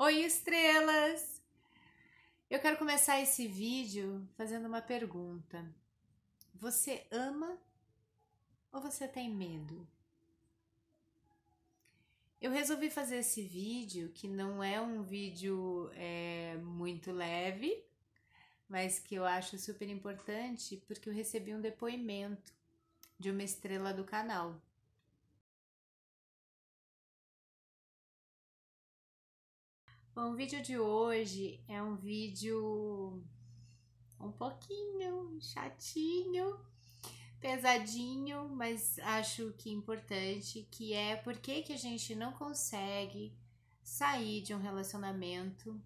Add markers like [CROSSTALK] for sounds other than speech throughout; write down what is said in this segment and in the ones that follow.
Oi, estrelas! Eu quero começar esse vídeo fazendo uma pergunta. Você ama ou você tem medo? Eu resolvi fazer esse vídeo, que não é um vídeo é, muito leve, mas que eu acho super importante, porque eu recebi um depoimento de uma estrela do canal. Bom, o vídeo de hoje é um vídeo um pouquinho chatinho, pesadinho, mas acho que importante, que é por que, que a gente não consegue sair de um relacionamento,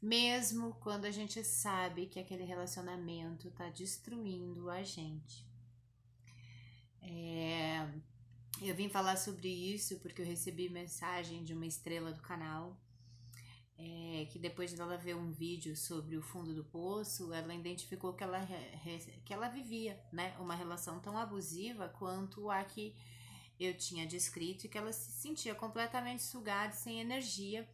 mesmo quando a gente sabe que aquele relacionamento está destruindo a gente. É, eu vim falar sobre isso porque eu recebi mensagem de uma estrela do canal é, que depois dela ver um vídeo sobre o fundo do poço, ela identificou que ela, que ela vivia né, uma relação tão abusiva quanto a que eu tinha descrito e que ela se sentia completamente sugada, sem energia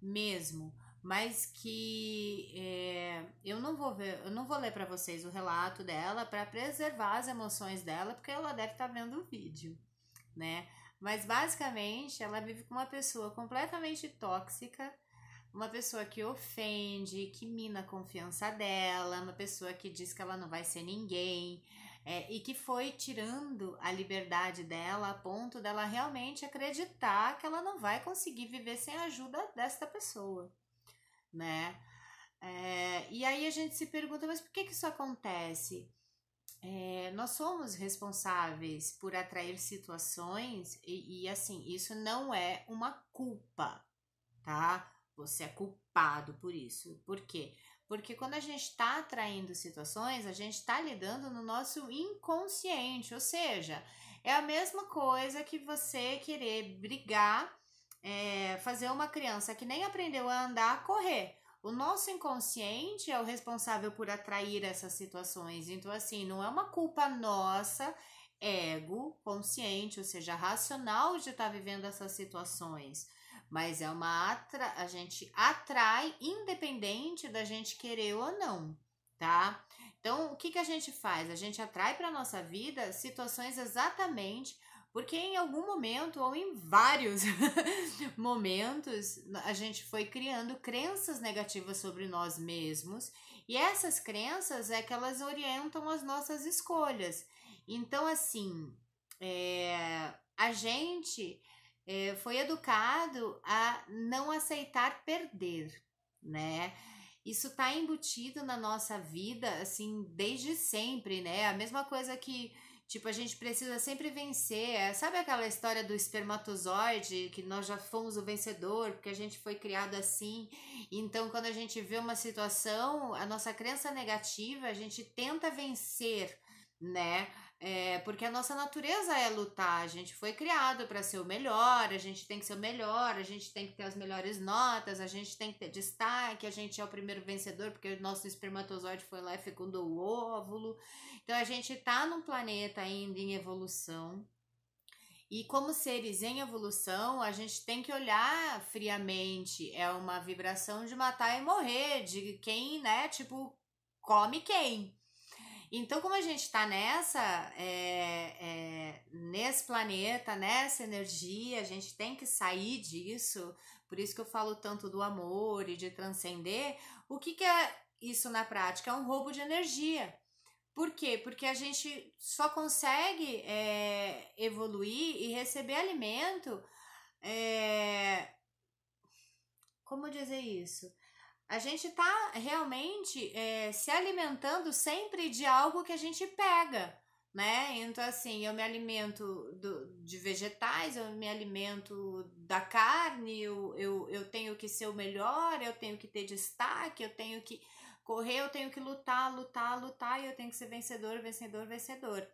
mesmo. Mas que é, eu não vou ver, eu não vou ler para vocês o relato dela para preservar as emoções dela, porque ela deve estar tá vendo o vídeo, né? Mas basicamente ela vive com uma pessoa completamente tóxica uma pessoa que ofende, que mina a confiança dela, uma pessoa que diz que ela não vai ser ninguém é, e que foi tirando a liberdade dela a ponto dela realmente acreditar que ela não vai conseguir viver sem a ajuda desta pessoa, né? É, e aí a gente se pergunta, mas por que, que isso acontece? É, nós somos responsáveis por atrair situações e, e assim, isso não é uma culpa, tá? Você é culpado por isso. Por quê? Porque quando a gente está atraindo situações, a gente está lidando no nosso inconsciente, ou seja, é a mesma coisa que você querer brigar, é, fazer uma criança que nem aprendeu a andar correr. O nosso inconsciente é o responsável por atrair essas situações. Então, assim, não é uma culpa nossa, ego, consciente, ou seja, racional de estar tá vivendo essas situações mas é uma atra a gente atrai independente da gente querer ou não, tá? Então, o que, que a gente faz? A gente atrai para nossa vida situações exatamente porque em algum momento ou em vários [LAUGHS] momentos a gente foi criando crenças negativas sobre nós mesmos e essas crenças é que elas orientam as nossas escolhas. Então, assim, é, a gente é, foi educado a não aceitar perder, né? Isso está embutido na nossa vida, assim, desde sempre, né? A mesma coisa que, tipo, a gente precisa sempre vencer. É, sabe aquela história do espermatozoide, que nós já fomos o vencedor, porque a gente foi criado assim? Então, quando a gente vê uma situação, a nossa crença negativa, a gente tenta vencer, né? É, porque a nossa natureza é lutar, a gente foi criado para ser o melhor, a gente tem que ser o melhor, a gente tem que ter as melhores notas, a gente tem que ter destaque, a gente é o primeiro vencedor porque o nosso espermatozoide foi lá e fecundou o óvulo. Então a gente está num planeta ainda em evolução. E como seres em evolução, a gente tem que olhar friamente. É uma vibração de matar e morrer, de quem, né, tipo, come quem. Então, como a gente está nessa, é, é, nesse planeta, nessa energia, a gente tem que sair disso. Por isso que eu falo tanto do amor e de transcender. O que, que é isso na prática? É um roubo de energia. Por quê? Porque a gente só consegue é, evoluir e receber alimento. É, como dizer isso? a gente está realmente é, se alimentando sempre de algo que a gente pega, né? Então, assim, eu me alimento do, de vegetais, eu me alimento da carne, eu, eu, eu tenho que ser o melhor, eu tenho que ter destaque, eu tenho que correr, eu tenho que lutar, lutar, lutar e eu tenho que ser vencedor, vencedor, vencedor.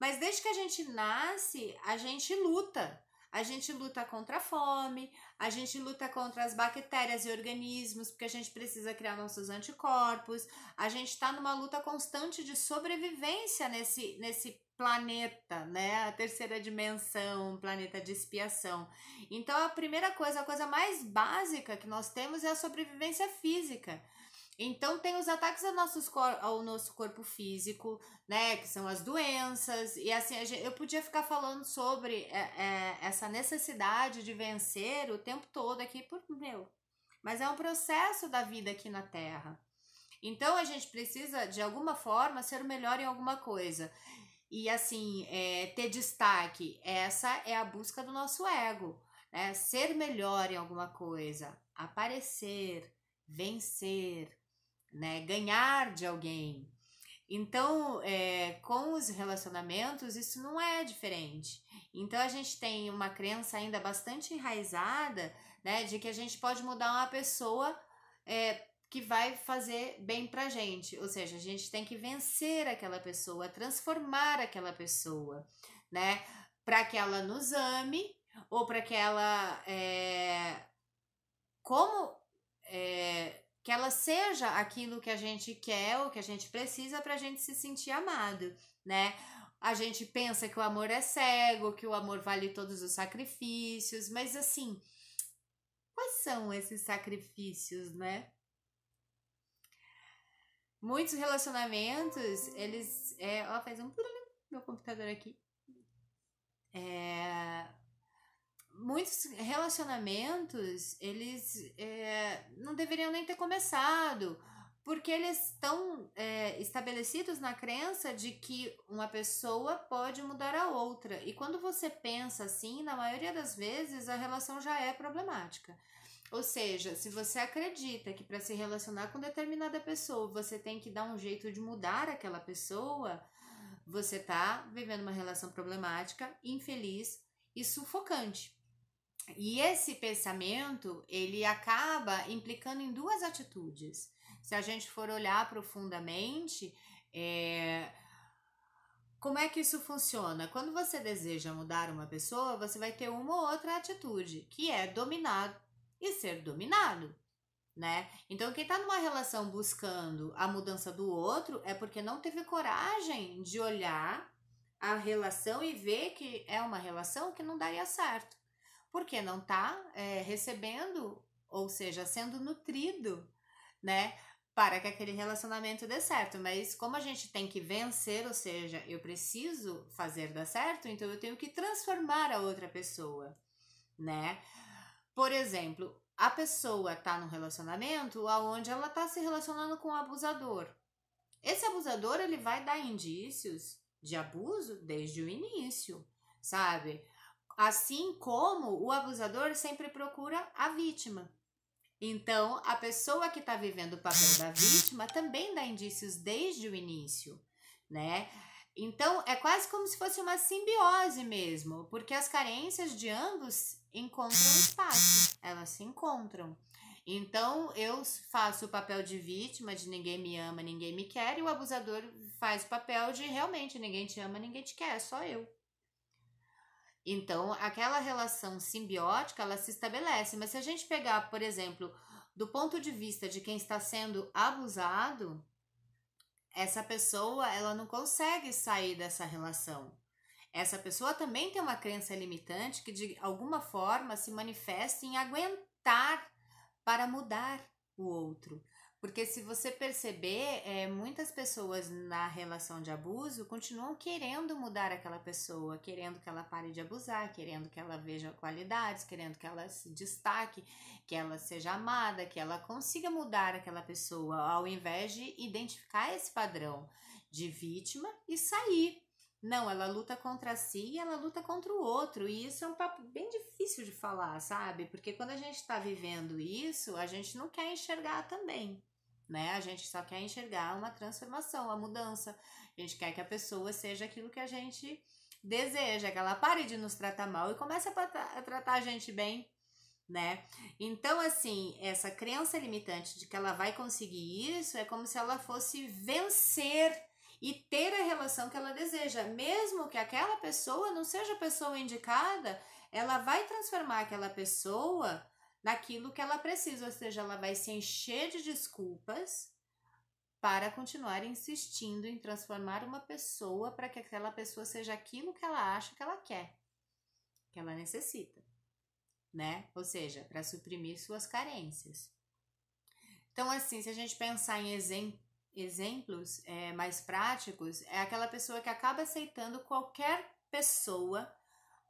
Mas desde que a gente nasce, a gente luta. A gente luta contra a fome, a gente luta contra as bactérias e organismos, porque a gente precisa criar nossos anticorpos. A gente está numa luta constante de sobrevivência nesse, nesse planeta, né? A terceira dimensão, planeta de expiação. Então, a primeira coisa, a coisa mais básica que nós temos é a sobrevivência física. Então tem os ataques ao nosso, ao nosso corpo físico, né? Que são as doenças. E assim, eu podia ficar falando sobre é, é, essa necessidade de vencer o tempo todo aqui, por meu. Mas é um processo da vida aqui na Terra. Então a gente precisa, de alguma forma, ser o melhor em alguma coisa. E assim, é, ter destaque. Essa é a busca do nosso ego. Né? Ser melhor em alguma coisa. Aparecer, vencer, né? Ganhar de alguém. Então, é, com os relacionamentos, isso não é diferente. Então, a gente tem uma crença ainda bastante enraizada, né, de que a gente pode mudar uma pessoa é, que vai fazer bem pra gente. Ou seja, a gente tem que vencer aquela pessoa, transformar aquela pessoa, né, para que ela nos ame ou para que ela. É, como seja aquilo que a gente quer, o que a gente precisa para a gente se sentir amado, né? A gente pensa que o amor é cego, que o amor vale todos os sacrifícios, mas assim, quais são esses sacrifícios, né? Muitos relacionamentos, eles. É, ó, faz um. Meu computador aqui. É, muitos relacionamentos eles é, não deveriam nem ter começado porque eles estão é, estabelecidos na crença de que uma pessoa pode mudar a outra e quando você pensa assim na maioria das vezes a relação já é problemática ou seja se você acredita que para se relacionar com determinada pessoa você tem que dar um jeito de mudar aquela pessoa você está vivendo uma relação problemática infeliz e sufocante e esse pensamento, ele acaba implicando em duas atitudes. Se a gente for olhar profundamente, é... como é que isso funciona? Quando você deseja mudar uma pessoa, você vai ter uma ou outra atitude, que é dominar e ser dominado. Né? Então, quem está numa relação buscando a mudança do outro é porque não teve coragem de olhar a relação e ver que é uma relação que não daria certo porque não está é, recebendo, ou seja, sendo nutrido, né? Para que aquele relacionamento dê certo. Mas como a gente tem que vencer, ou seja, eu preciso fazer dar certo, então eu tenho que transformar a outra pessoa, né? Por exemplo, a pessoa está num relacionamento aonde ela está se relacionando com um abusador. Esse abusador ele vai dar indícios de abuso desde o início, sabe? Assim como o abusador sempre procura a vítima. Então, a pessoa que está vivendo o papel da vítima também dá indícios desde o início, né? Então, é quase como se fosse uma simbiose mesmo, porque as carências de ambos encontram espaço, elas se encontram. Então, eu faço o papel de vítima, de ninguém me ama, ninguém me quer, e o abusador faz o papel de realmente ninguém te ama, ninguém te quer, é só eu. Então, aquela relação simbiótica, ela se estabelece. Mas se a gente pegar, por exemplo, do ponto de vista de quem está sendo abusado, essa pessoa, ela não consegue sair dessa relação. Essa pessoa também tem uma crença limitante que de alguma forma se manifesta em aguentar para mudar o outro. Porque se você perceber, é, muitas pessoas na relação de abuso continuam querendo mudar aquela pessoa, querendo que ela pare de abusar, querendo que ela veja qualidades, querendo que ela se destaque, que ela seja amada, que ela consiga mudar aquela pessoa, ao invés de identificar esse padrão de vítima e sair. Não, ela luta contra si e ela luta contra o outro. E isso é um papo bem difícil de falar, sabe? Porque quando a gente está vivendo isso, a gente não quer enxergar também né? A gente só quer enxergar uma transformação, a mudança. A gente quer que a pessoa seja aquilo que a gente deseja, que ela pare de nos tratar mal e comece a, a tratar a gente bem, né? Então, assim, essa crença limitante de que ela vai conseguir isso é como se ela fosse vencer e ter a relação que ela deseja, mesmo que aquela pessoa não seja a pessoa indicada, ela vai transformar aquela pessoa naquilo que ela precisa, ou seja, ela vai se encher de desculpas para continuar insistindo em transformar uma pessoa para que aquela pessoa seja aquilo que ela acha que ela quer, que ela necessita, né? Ou seja, para suprimir suas carências. Então, assim, se a gente pensar em exemplos é, mais práticos é aquela pessoa que acaba aceitando qualquer pessoa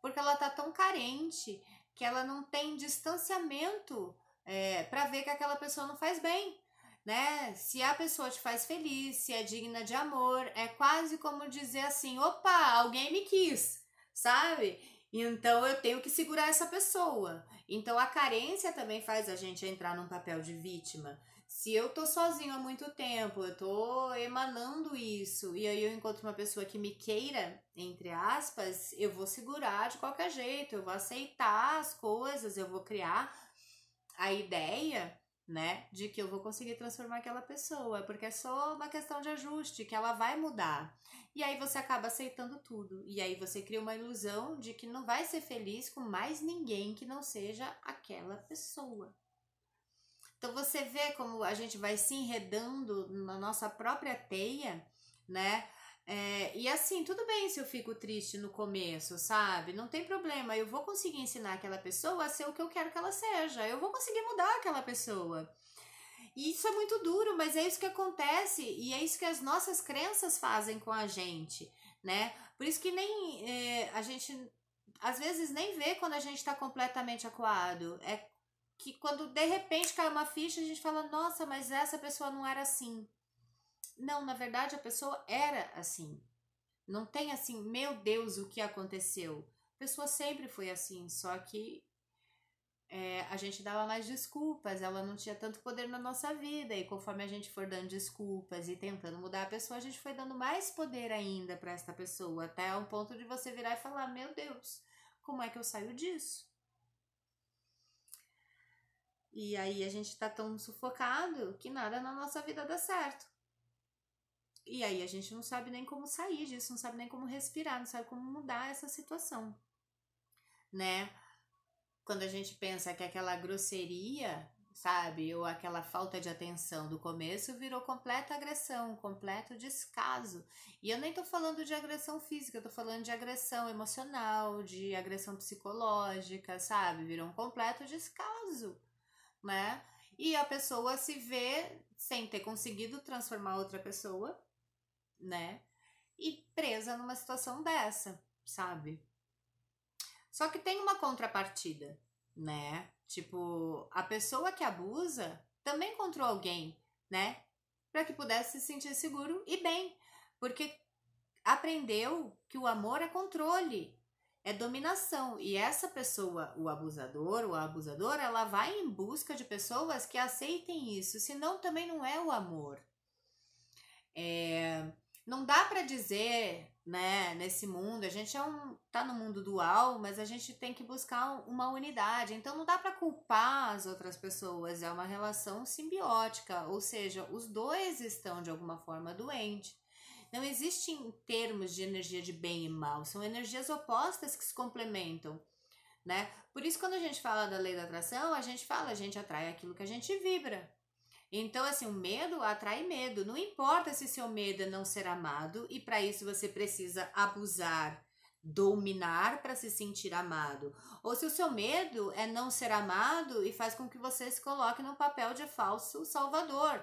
porque ela tá tão carente que ela não tem distanciamento é, para ver que aquela pessoa não faz bem. Né? Se a pessoa te faz feliz, se é digna de amor, é quase como dizer assim: opa, alguém me quis, sabe? Então eu tenho que segurar essa pessoa. Então a carência também faz a gente entrar num papel de vítima. Se eu tô sozinho há muito tempo, eu tô emanando isso, e aí eu encontro uma pessoa que me queira, entre aspas, eu vou segurar de qualquer jeito, eu vou aceitar as coisas, eu vou criar a ideia, né, de que eu vou conseguir transformar aquela pessoa, porque é só uma questão de ajuste, que ela vai mudar. E aí você acaba aceitando tudo, e aí você cria uma ilusão de que não vai ser feliz com mais ninguém que não seja aquela pessoa. Então você vê como a gente vai se enredando na nossa própria teia, né? É, e assim, tudo bem se eu fico triste no começo, sabe? Não tem problema, eu vou conseguir ensinar aquela pessoa a ser o que eu quero que ela seja, eu vou conseguir mudar aquela pessoa. E isso é muito duro, mas é isso que acontece e é isso que as nossas crenças fazem com a gente, né? Por isso que nem é, a gente às vezes nem vê quando a gente está completamente acuado. É que quando de repente cai uma ficha, a gente fala: nossa, mas essa pessoa não era assim. Não, na verdade a pessoa era assim. Não tem assim, meu Deus, o que aconteceu? A pessoa sempre foi assim, só que é, a gente dava mais desculpas, ela não tinha tanto poder na nossa vida, e conforme a gente for dando desculpas e tentando mudar a pessoa, a gente foi dando mais poder ainda para esta pessoa, até um ponto de você virar e falar: Meu Deus, como é que eu saio disso? E aí a gente tá tão sufocado que nada na nossa vida dá certo. E aí a gente não sabe nem como sair disso, não sabe nem como respirar, não sabe como mudar essa situação, né? Quando a gente pensa que aquela grosseria, sabe, ou aquela falta de atenção do começo virou completa agressão, completo descaso. E eu nem tô falando de agressão física, eu tô falando de agressão emocional, de agressão psicológica, sabe? Virou um completo descaso né? E a pessoa se vê sem ter conseguido transformar outra pessoa, né? E presa numa situação dessa, sabe? Só que tem uma contrapartida, né? Tipo, a pessoa que abusa também encontrou alguém, né? Para que pudesse se sentir seguro e bem, porque aprendeu que o amor é controle é dominação. E essa pessoa, o abusador ou a abusadora, ela vai em busca de pessoas que aceitem isso, senão também não é o amor. É, não dá para dizer, né, nesse mundo, a gente é um, tá no mundo dual, mas a gente tem que buscar uma unidade. Então não dá para culpar as outras pessoas, é uma relação simbiótica, ou seja, os dois estão de alguma forma doentes. Não existem termos de energia de bem e mal, são energias opostas que se complementam. Né? Por isso, quando a gente fala da lei da atração, a gente fala, a gente atrai aquilo que a gente vibra. Então, assim, o medo atrai medo. Não importa se seu medo é não ser amado, e para isso você precisa abusar, dominar para se sentir amado. Ou se o seu medo é não ser amado e faz com que você se coloque no papel de falso salvador.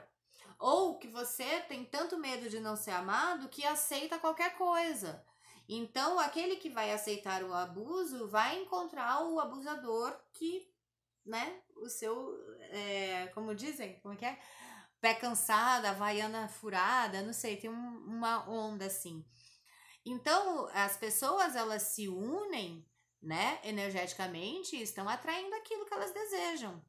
Ou que você tem tanto medo de não ser amado que aceita qualquer coisa. Então, aquele que vai aceitar o abuso vai encontrar o abusador que, né, o seu, é, como dizem, como é que é? Pé cansado, havaiana furada, não sei, tem um, uma onda assim. Então, as pessoas, elas se unem, né, energeticamente e estão atraindo aquilo que elas desejam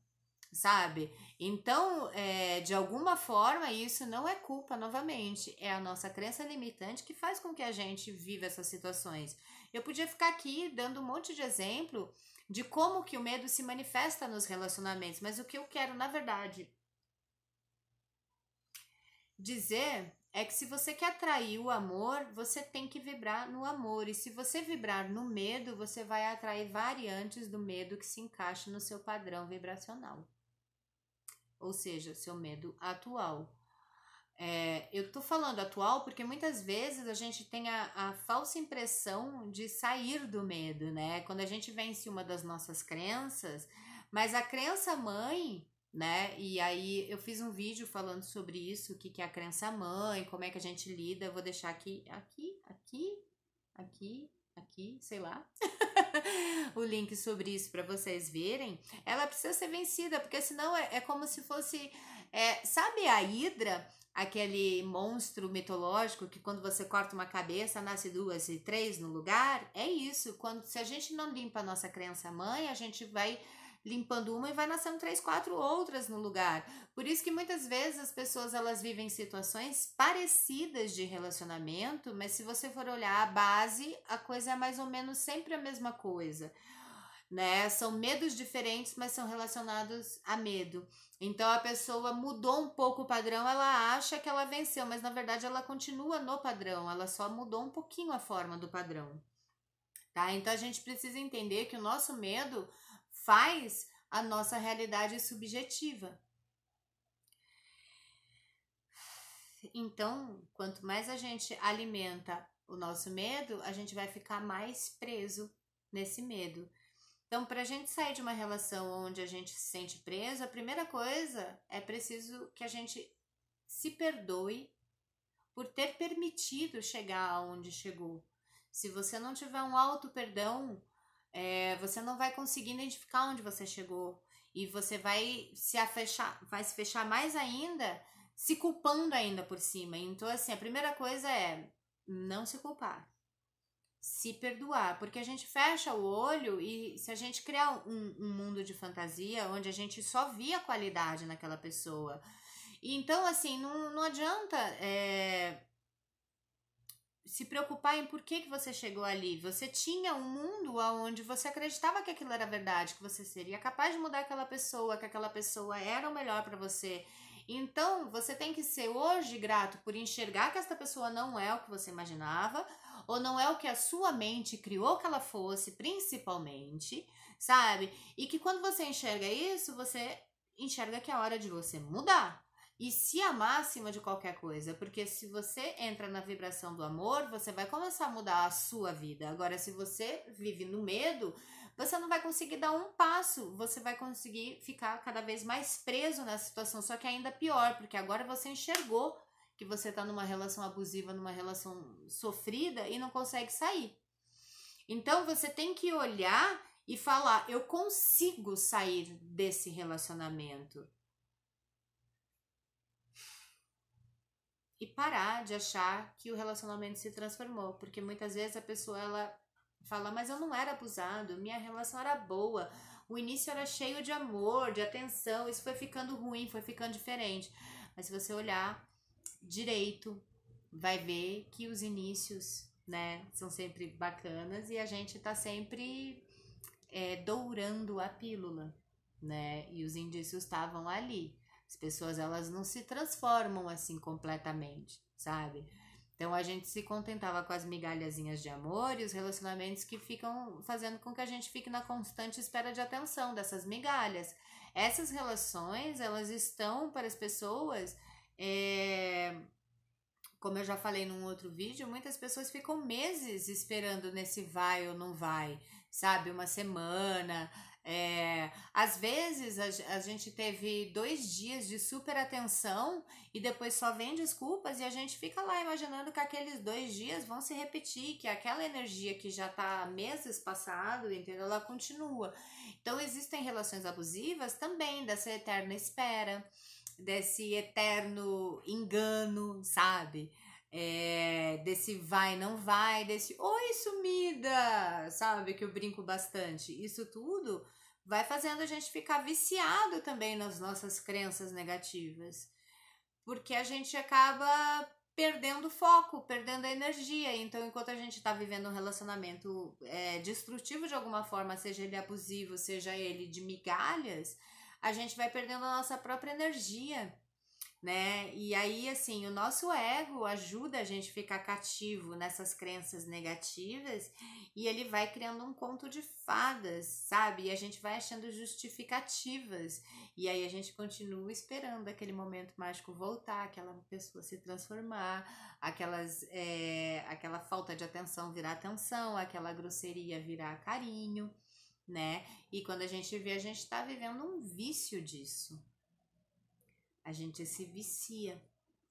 sabe? Então, é, de alguma forma, isso não é culpa, novamente, é a nossa crença limitante que faz com que a gente viva essas situações. Eu podia ficar aqui dando um monte de exemplo de como que o medo se manifesta nos relacionamentos, mas o que eu quero, na verdade, dizer é que se você quer atrair o amor, você tem que vibrar no amor. E se você vibrar no medo, você vai atrair variantes do medo que se encaixa no seu padrão vibracional ou seja, seu medo atual. É, eu tô falando atual porque muitas vezes a gente tem a, a, falsa impressão de sair do medo, né? Quando a gente vence uma das nossas crenças, mas a crença mãe, né? E aí eu fiz um vídeo falando sobre isso, o que, que é a crença mãe, como é que a gente lida. Eu vou deixar aqui, aqui, aqui, aqui, aqui, sei lá. [LAUGHS] [LAUGHS] o link sobre isso para vocês verem, ela precisa ser vencida, porque senão é, é como se fosse. É, sabe a Hidra? aquele monstro mitológico que quando você corta uma cabeça nasce duas e três no lugar é isso quando se a gente não limpa a nossa crença mãe a gente vai limpando uma e vai nascendo três, quatro outras no lugar. Por isso que muitas vezes as pessoas elas vivem situações parecidas de relacionamento, mas se você for olhar a base, a coisa é mais ou menos sempre a mesma coisa. Né? São medos diferentes, mas são relacionados a medo. Então a pessoa mudou um pouco o padrão, ela acha que ela venceu, mas na verdade ela continua no padrão, ela só mudou um pouquinho a forma do padrão. Tá? Então a gente precisa entender que o nosso medo faz a nossa realidade subjetiva. Então, quanto mais a gente alimenta o nosso medo, a gente vai ficar mais preso nesse medo. Então, para a gente sair de uma relação onde a gente se sente preso, a primeira coisa é preciso que a gente se perdoe por ter permitido chegar aonde chegou. Se você não tiver um alto perdão, é, você não vai conseguir identificar onde você chegou. E você vai se fechar, vai se fechar mais ainda, se culpando ainda por cima. Então, assim, a primeira coisa é não se culpar. Se perdoar, porque a gente fecha o olho e se a gente criar um, um mundo de fantasia onde a gente só via qualidade naquela pessoa, então, assim, não, não adianta é, se preocupar em por que, que você chegou ali. Você tinha um mundo aonde você acreditava que aquilo era verdade, que você seria capaz de mudar aquela pessoa, que aquela pessoa era o melhor para você. Então, você tem que ser hoje grato por enxergar que esta pessoa não é o que você imaginava, ou não é o que a sua mente criou que ela fosse, principalmente, sabe? E que quando você enxerga isso, você enxerga que é hora de você mudar. E se amar acima de qualquer coisa, porque se você entra na vibração do amor, você vai começar a mudar a sua vida. Agora, se você vive no medo, você não vai conseguir dar um passo, você vai conseguir ficar cada vez mais preso na situação, só que ainda pior, porque agora você enxergou que você está numa relação abusiva, numa relação sofrida e não consegue sair. Então você tem que olhar e falar: eu consigo sair desse relacionamento. e parar de achar que o relacionamento se transformou, porque muitas vezes a pessoa ela fala, mas eu não era abusado, minha relação era boa, o início era cheio de amor, de atenção, isso foi ficando ruim, foi ficando diferente. Mas se você olhar direito, vai ver que os inícios, né, são sempre bacanas e a gente tá sempre é, dourando a pílula, né? E os indícios estavam ali. As pessoas elas não se transformam assim completamente, sabe? Então a gente se contentava com as migalhazinhas de amor e os relacionamentos que ficam fazendo com que a gente fique na constante espera de atenção dessas migalhas. Essas relações elas estão para as pessoas, é, como eu já falei num outro vídeo, muitas pessoas ficam meses esperando nesse vai ou não vai, sabe? Uma semana, é, às vezes a, a, gente teve dois dias de super atenção e depois só vem desculpas e a gente fica lá imaginando que aqueles dois dias vão se repetir, que aquela energia que já tá meses passado, entendeu? Ela continua. Então existem relações abusivas também dessa eterna espera, desse eterno engano, sabe? é, desse vai, não vai, desse oi sumida, sabe? Que eu brinco bastante. Isso tudo vai fazendo a gente ficar viciado também nas nossas crenças negativas, porque a gente acaba perdendo foco, perdendo a energia. Então, enquanto a gente está vivendo um relacionamento é, destrutivo de alguma forma, seja ele abusivo, seja ele de migalhas, a gente vai perdendo a nossa própria energia né? E aí, assim, o nosso ego ajuda a gente ficar cativo nessas crenças negativas e ele vai criando um conto de fadas, sabe? E a gente vai achando justificativas. E aí a gente continua esperando aquele momento mágico voltar, aquela pessoa se transformar, aquelas, é, aquela falta de atenção virar atenção, aquela grosseria virar carinho, né? E quando a gente vê, a gente está vivendo um vício disso a gente se vicia,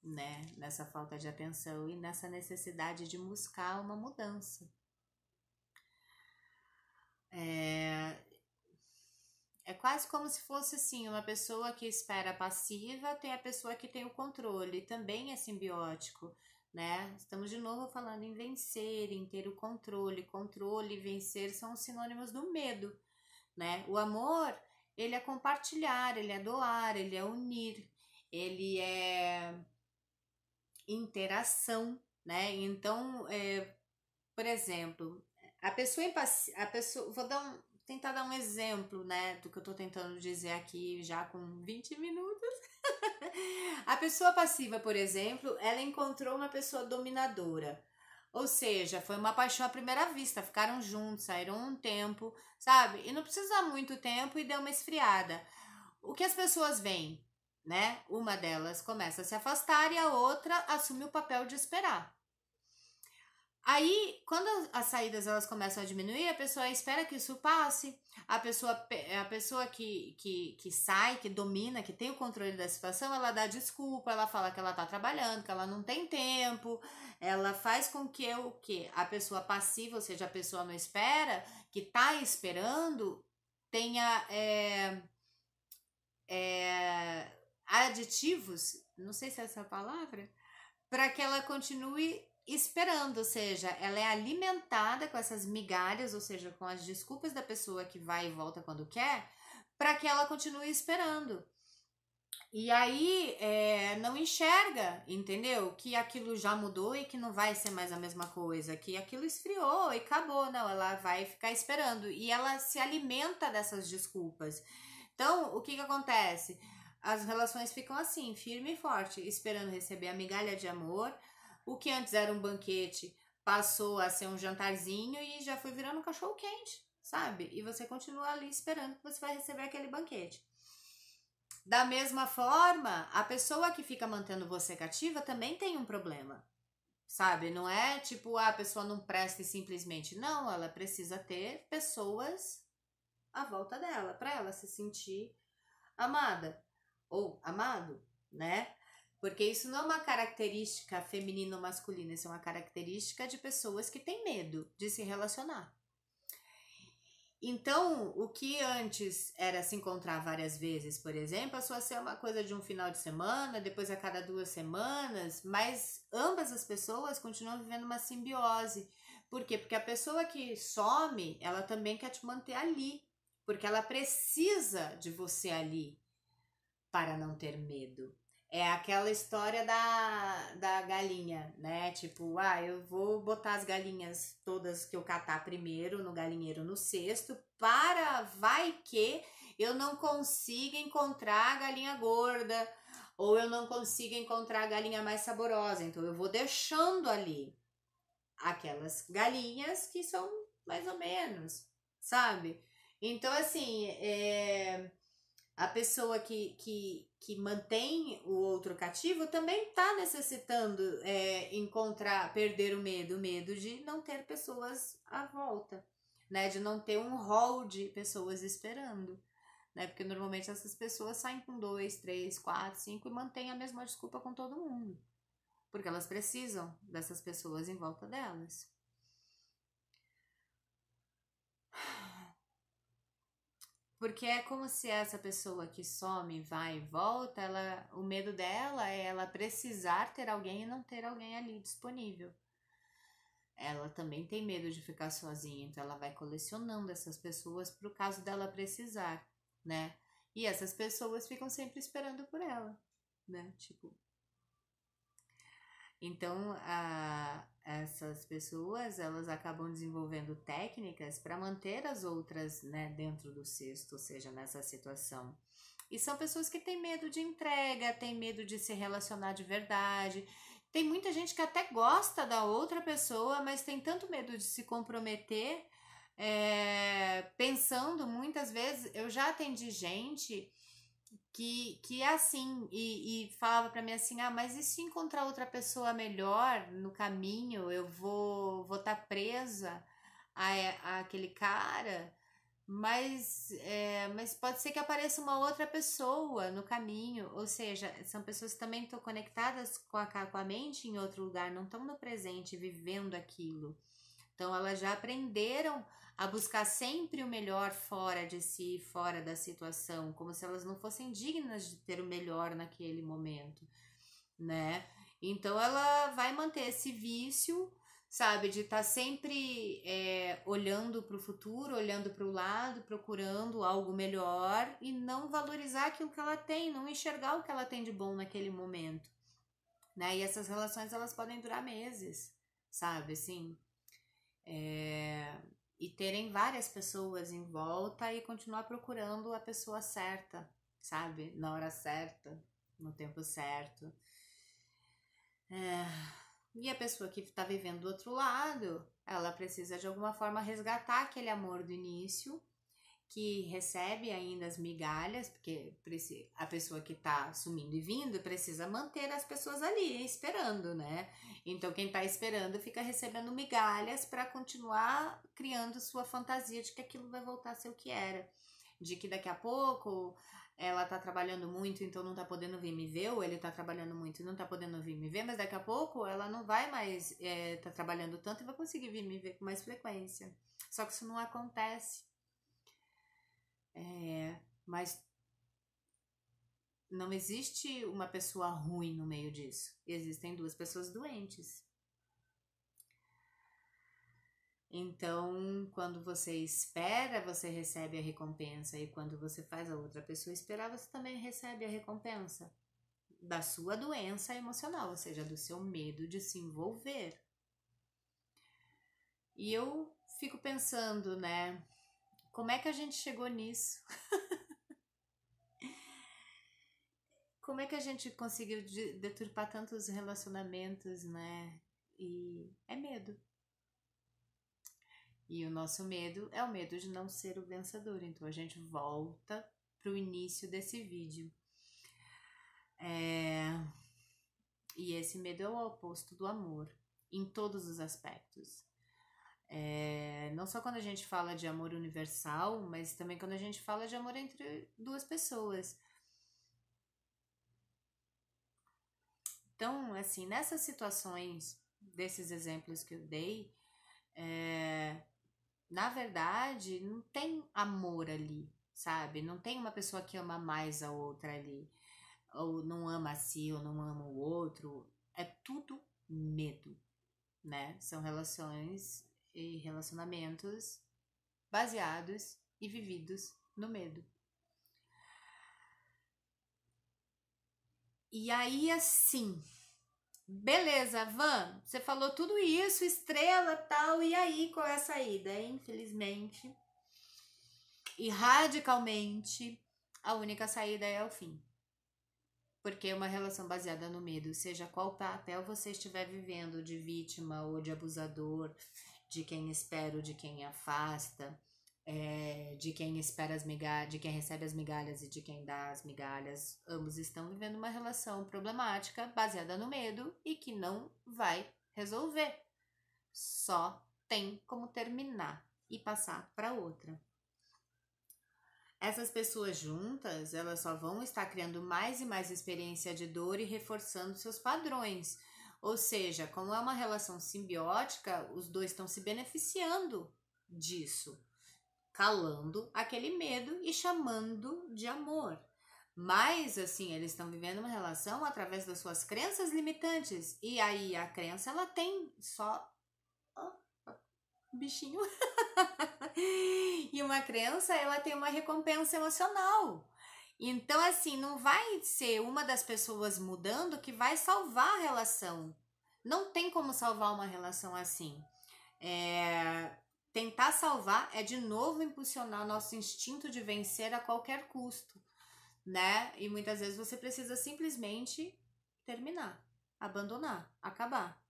né, nessa falta de atenção e nessa necessidade de buscar uma mudança. É, é quase como se fosse assim, uma pessoa que espera passiva tem a pessoa que tem o controle, também é simbiótico, né? Estamos de novo falando em vencer, em ter o controle. Controle e vencer são sinônimos do medo, né? O amor, ele é compartilhar, ele é doar, ele é unir ele é interação, né? Então, é, por exemplo, a pessoa impaci a pessoa, vou dar um, tentar dar um exemplo, né, do que eu tô tentando dizer aqui já com 20 minutos. [LAUGHS] a pessoa passiva, por exemplo, ela encontrou uma pessoa dominadora. Ou seja, foi uma paixão à primeira vista, ficaram juntos, saíram um tempo, sabe? E não precisa muito tempo e deu uma esfriada. O que as pessoas veem? né? Uma delas começa a se afastar e a outra assume o papel de esperar. Aí, quando as saídas elas começam a diminuir, a pessoa espera que isso passe. A pessoa, a pessoa que, que, que sai, que domina, que tem o controle da situação, ela dá desculpa, ela fala que ela tá trabalhando, que ela não tem tempo. Ela faz com que é o que a pessoa passiva, ou seja, a pessoa não espera, que tá esperando, tenha é, é, aditivos, não sei se é essa palavra, para que ela continue esperando, ou seja, ela é alimentada com essas migalhas, ou seja, com as desculpas da pessoa que vai e volta quando quer, para que ela continue esperando. E aí é, não enxerga, entendeu? Que aquilo já mudou e que não vai ser mais a mesma coisa, que aquilo esfriou e acabou. Não, ela vai ficar esperando e ela se alimenta dessas desculpas. Então, o que, que acontece? as relações ficam assim, firme e forte, esperando receber a migalha de amor. O que antes era um banquete passou a ser um jantarzinho e já foi virando um cachorro quente, sabe? E você continua ali esperando que você vai receber aquele banquete. Da mesma forma, a pessoa que fica mantendo você cativa também tem um problema. Sabe, não é tipo ah, a pessoa não presta e simplesmente não, ela precisa ter pessoas à volta dela para ela se sentir amada ou amado, né? Porque isso não é uma característica feminina ou masculina, isso é uma característica de pessoas que têm medo de se relacionar. Então, o que antes era se encontrar várias vezes, por exemplo, passou a ser uma coisa de um final de semana, depois a cada duas semanas, mas ambas as pessoas continuam vivendo uma simbiose. Por quê? Porque a pessoa que some, ela também quer te manter ali, porque ela precisa de você ali para não ter medo. É aquela história da, da galinha, né? Tipo, ah, eu vou botar as galinhas todas que eu catar primeiro no galinheiro no cesto, para vai que eu não consiga encontrar a galinha gorda, ou eu não consigo encontrar a galinha mais saborosa. Então eu vou deixando ali aquelas galinhas que são mais ou menos, sabe? Então assim, é a pessoa que, que, que mantém o outro cativo também está necessitando é, encontrar, perder o medo, o medo de não ter pessoas à volta, né? De não ter um hall de pessoas esperando, né? Porque normalmente essas pessoas saem com dois, três, quatro, cinco e mantêm a mesma desculpa com todo mundo, porque elas precisam dessas pessoas em volta delas. Porque é como se essa pessoa que some, vai e volta, ela, o medo dela é ela precisar ter alguém e não ter alguém ali disponível. Ela também tem medo de ficar sozinha, então ela vai colecionando essas pessoas para o caso dela precisar, né? E essas pessoas ficam sempre esperando por ela, né? Tipo. Então, a, essas pessoas elas acabam desenvolvendo técnicas para manter as outras né, dentro do cesto, ou seja, nessa situação. E são pessoas que têm medo de entrega, têm medo de se relacionar de verdade. Tem muita gente que até gosta da outra pessoa, mas tem tanto medo de se comprometer, é, pensando muitas vezes. Eu já atendi gente que, que é assim, e, e falava para mim assim, ah, mas e se encontrar outra pessoa melhor no caminho, eu vou vou estar tá presa a, a aquele cara, mas, é, mas pode ser que apareça uma outra pessoa no caminho, ou seja, são pessoas que também estão conectadas com a, com a mente em outro lugar, não estão no presente vivendo aquilo. Então elas já aprenderam a buscar sempre o melhor fora de si, fora da situação, como se elas não fossem dignas de ter o melhor naquele momento, né? Então ela vai manter esse vício, sabe, de estar tá sempre é, olhando para o futuro, olhando para o lado, procurando algo melhor e não valorizar aquilo que ela tem, não enxergar o que ela tem de bom naquele momento, né? E essas relações elas podem durar meses, sabe, assim. É, e terem várias pessoas em volta e continuar procurando a pessoa certa, sabe? Na hora certa, no tempo certo. É... E a pessoa que está vivendo do outro lado, ela precisa de alguma forma resgatar aquele amor do início que recebe ainda as migalhas, porque a pessoa que está sumindo e vindo precisa manter as pessoas ali esperando, né? Então quem está esperando fica recebendo migalhas para continuar criando sua fantasia de que aquilo vai voltar a ser o que era, de que daqui a pouco ela tá trabalhando muito, então não tá podendo vir me ver, ou ele tá trabalhando muito e não tá podendo vir me ver, mas daqui a pouco ela não vai mais é, tá trabalhando tanto e vai conseguir vir me ver com mais frequência. Só que isso não acontece é, mas não existe uma pessoa ruim no meio disso. Existem duas pessoas doentes. Então, quando você espera, você recebe a recompensa. E quando você faz a outra pessoa esperar, você também recebe a recompensa da sua doença emocional, ou seja, do seu medo de se envolver. E eu fico pensando, né? Como é que a gente chegou nisso? [LAUGHS] Como é que a gente conseguiu deturpar tantos relacionamentos, né? E é medo. E o nosso medo é o medo de não ser o vencedor. Então a gente volta para o início desse vídeo. É... E esse medo é o oposto do amor em todos os aspectos. É, não só quando a gente fala de amor universal, mas também quando a gente fala de amor entre duas pessoas. Então, assim, nessas situações desses exemplos que eu dei, é, na verdade, não tem amor ali, sabe? Não tem uma pessoa que ama mais a outra ali, ou não ama a si, ou não ama o outro. É tudo medo, né? São relações e relacionamentos baseados e vividos no medo. E aí, assim, beleza, Van, você falou tudo isso, estrela tal, e aí qual é a saída? Infelizmente e radicalmente, a única saída é o fim. Porque uma relação baseada no medo, seja qual papel tá, você estiver vivendo de vítima ou de abusador, de quem espera de quem afasta, é, de quem espera as migalhas, de quem recebe as migalhas e de quem dá as migalhas, ambos estão vivendo uma relação problemática baseada no medo e que não vai resolver. Só tem como terminar e passar para outra. Essas pessoas juntas, elas só vão estar criando mais e mais experiência de dor e reforçando seus padrões, ou seja, como é uma relação simbiótica, os dois estão se beneficiando disso, calando aquele medo e chamando de amor. Mas, assim, eles estão vivendo uma relação através das suas crenças limitantes. E aí a crença, ela tem só. Oh, bichinho. [LAUGHS] e uma crença, ela tem uma recompensa emocional. Então, assim, não vai ser uma das pessoas mudando que vai salvar a relação. Não tem como salvar uma relação assim. É, tentar salvar é de novo impulsionar nosso instinto de vencer a qualquer custo, né? E muitas vezes você precisa simplesmente terminar, abandonar, acabar.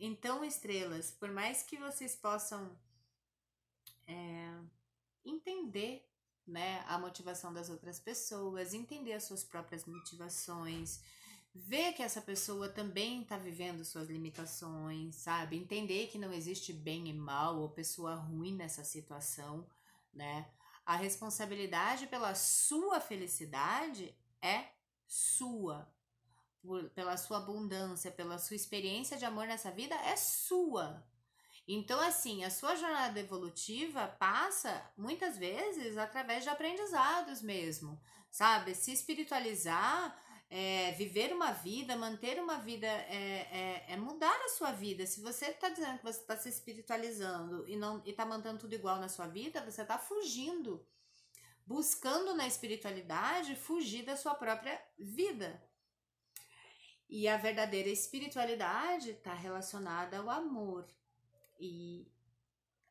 Então, estrelas, por mais que vocês possam é, entender né, a motivação das outras pessoas, entender as suas próprias motivações, ver que essa pessoa também está vivendo suas limitações, sabe? Entender que não existe bem e mal ou pessoa ruim nessa situação, né? A responsabilidade pela sua felicidade é sua. pela sua abundância, pela sua experiência de amor nessa vida é sua. Então, assim, a sua jornada evolutiva passa muitas vezes através de aprendizados mesmo, sabe? Se espiritualizar, é, viver uma vida, manter uma vida, é, é, é mudar a sua vida. Se você está dizendo que você está se espiritualizando e não está mantendo tudo igual na sua vida, você está fugindo, buscando na espiritualidade fugir da sua própria vida. E a verdadeira espiritualidade está relacionada ao amor e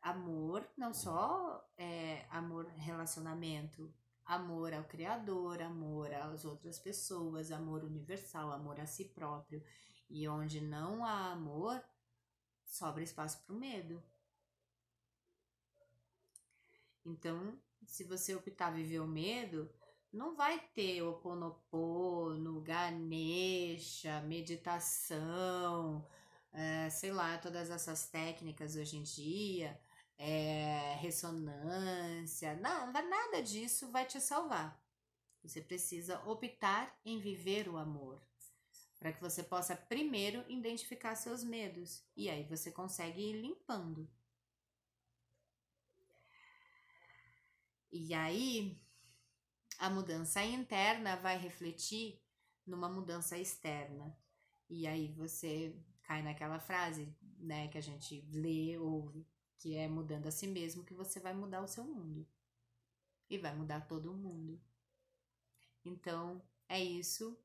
amor, não só é, amor relacionamento, amor ao Criador, amor às outras pessoas, amor universal, amor a si próprio. E onde não há amor, sobra espaço para o medo. Então, se você optar viver o medo, não vai ter o Oponopono, Ganesha, meditação, é, sei lá, todas essas técnicas hoje em dia, é, ressonância, nada nada disso vai te salvar. Você precisa optar em viver o amor, para que você possa primeiro identificar seus medos e aí você consegue ir limpando. E aí, a mudança interna vai refletir numa mudança externa. E aí você cai naquela frase, né, que a gente lê, ouve, que é mudando a si mesmo que você vai mudar o seu mundo. E vai mudar todo mundo. Então, é isso.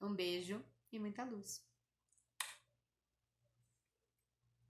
Um beijo e muita luz.